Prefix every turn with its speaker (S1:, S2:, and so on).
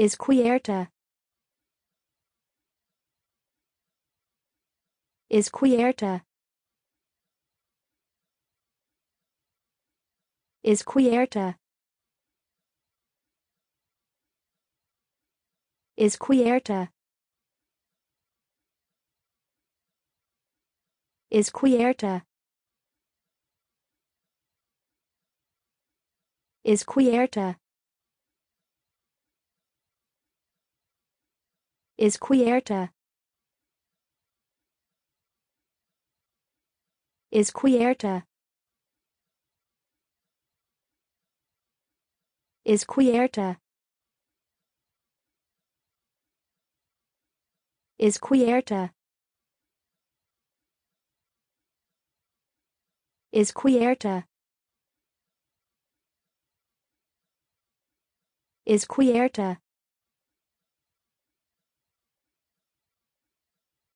S1: is Quierta. Is Quierta. Is Quierta. Is Quierta. Is Quierta. Is Quierta. is cuerta. Is cuerta. Is cuerta. Is cuerta. Is cuerta. Is cuerta.